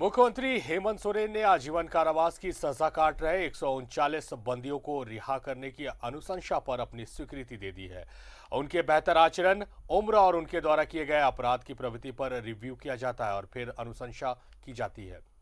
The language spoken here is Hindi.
मुख्यमंत्री हेमंत सोरेन ने आजीवन कारावास की सजा काट रहे एक बंदियों को रिहा करने की अनुशंसा पर अपनी स्वीकृति दे दी है उनके बेहतर आचरण उम्र और उनके द्वारा किए गए अपराध की प्रवृत्ति पर रिव्यू किया जाता है और फिर अनुशंसा की जाती है